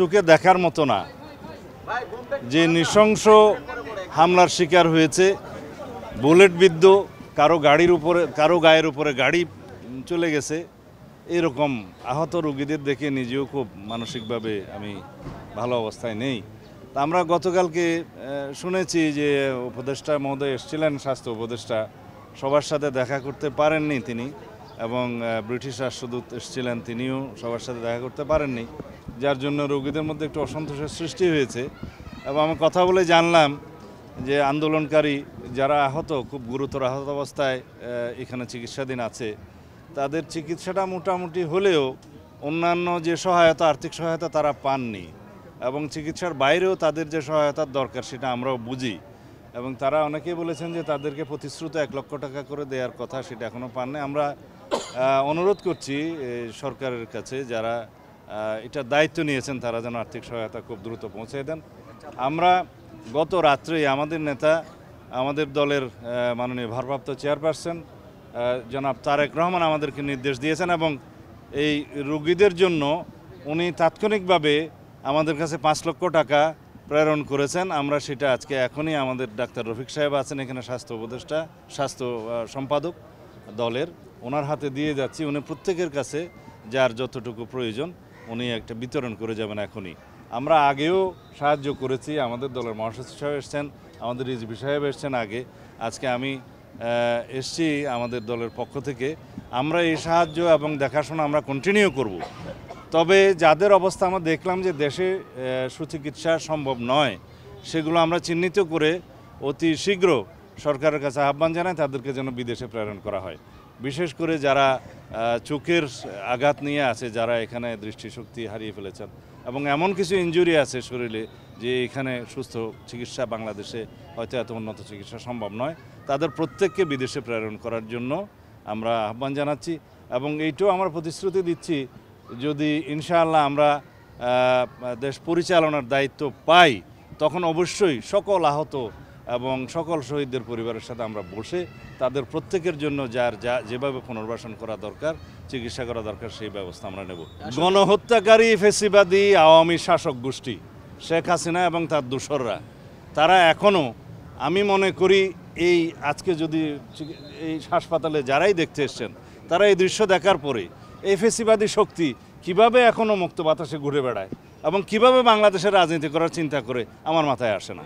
চোখে দেখার মতো না যে নৃশংস হামলার শিকার হয়েছে বুলেট বিদ্ধ কারো গাড়ির উপরে কারো গায়ের উপরে গাড়ি চলে গেছে এরকম আহত রুগীদের দেখে নিজেও খুব মানসিকভাবে আমি ভালো অবস্থায় নেই তা আমরা গতকালকে শুনেছি যে উপদেষ্টা মহোদয় এসেছিলেন স্বাস্থ্য উপদেষ্টা সবার সাথে দেখা করতে পারেননি তিনি এবং ব্রিটিশ রাষ্ট্রদূত এসেছিলেন তিনিও সবার সাথে দেখা করতে পারেননি যার জন্য রোগীদের মধ্যে একটু অসন্তোষের সৃষ্টি হয়েছে এবং আমি কথা বলে জানলাম যে আন্দোলনকারী যারা আহত খুব গুরুতর আহত অবস্থায় এখানে চিকিৎসাধীন আছে তাদের চিকিৎসাটা মোটামুটি হলেও অন্যান্য যে সহায়তা আর্থিক সহায়তা তারা পাননি এবং চিকিৎসার বাইরেও তাদের যে সহায়তার দরকার সেটা আমরাও বুঝি এবং তারা অনেকেই বলেছেন যে তাদেরকে প্রতিশ্রুত এক লক্ষ টাকা করে দেওয়ার কথা সেটা এখনও পাননি আমরা অনুরোধ করছি সরকারের কাছে যারা এটা দায়িত্ব নিয়েছেন তারা যেন আর্থিক সহায়তা খুব দ্রুত পৌঁছে দেন আমরা গত রাত্রেই আমাদের নেতা আমাদের দলের মাননীয় ভারপ্রাপ্ত চেয়ারপারসন জনাব তারেক রহমান আমাদেরকে নির্দেশ দিয়েছেন এবং এই রুগীদের জন্য উনি তাৎক্ষণিকভাবে আমাদের কাছে পাঁচ লক্ষ টাকা প্রেরণ করেছেন আমরা সেটা আজকে এখনই আমাদের ডাক্তার রফিক সাহেব আছেন এখানে স্বাস্থ্য উপদেষ্টা স্বাস্থ্য সম্পাদক দলের ওনার হাতে দিয়ে যাচ্ছি উনি প্রত্যেকের কাছে যার যতটুকু প্রয়োজন উনি একটা বিতরণ করে যাবেন এখনই আমরা আগেও সাহায্য করেছি আমাদের দলের মহাসচিব সাহেব এসছেন আমাদের রিজবি সাহেব এসছেন আগে আজকে আমি এসছি আমাদের দলের পক্ষ থেকে আমরা এই সাহায্য এবং দেখাশোনা আমরা কন্টিনিউ করব। তবে যাদের অবস্থা আমরা দেখলাম যে দেশে সুচিকিৎসা সম্ভব নয় সেগুলো আমরা চিহ্নিত করে অতি শীঘ্র সরকারের কাছে আহ্বান জানাই তাদেরকে যেন বিদেশে প্রেরণ করা হয় বিশেষ করে যারা চোখের আঘাত নিয়ে আছে যারা এখানে দৃষ্টিশক্তি হারিয়ে ফেলেছেন এবং এমন কিছু ইঞ্জুরি আছে শরীরে যে এখানে সুস্থ চিকিৎসা বাংলাদেশে হয়তো এত উন্নত চিকিৎসা সম্ভব নয় তাদের প্রত্যেককে বিদেশে প্রেরণ করার জন্য আমরা আহ্বান জানাচ্ছি এবং এইটাও আমরা প্রতিশ্রুতি দিচ্ছি যদি ইনশাআল্লাহ আমরা দেশ পরিচালনার দায়িত্ব পাই তখন অবশ্যই সকল আহত এবং সকল শহীদদের পরিবারের সাথে আমরা বসে তাদের প্রত্যেকের জন্য যার যা যেভাবে পুনর্বাসন করা দরকার চিকিৎসা করা দরকার সেই ব্যবস্থা আমরা নেব গণহত্যাকারী ফেসিবাদী আওয়ামী শাসক গোষ্ঠী শেখ হাসিনা এবং তার দূষররা তারা এখনও আমি মনে করি এই আজকে যদি এই হাসপাতালে যারাই দেখতে এসছেন তারা এই দৃশ্য দেখার পরে এই ফেসিবাদী শক্তি কিভাবে এখনও মুক্ত বাতাসে ঘুরে বেড়ায় এবং কিভাবে বাংলাদেশের রাজনীতি করার চিন্তা করে আমার মাথায় আসে না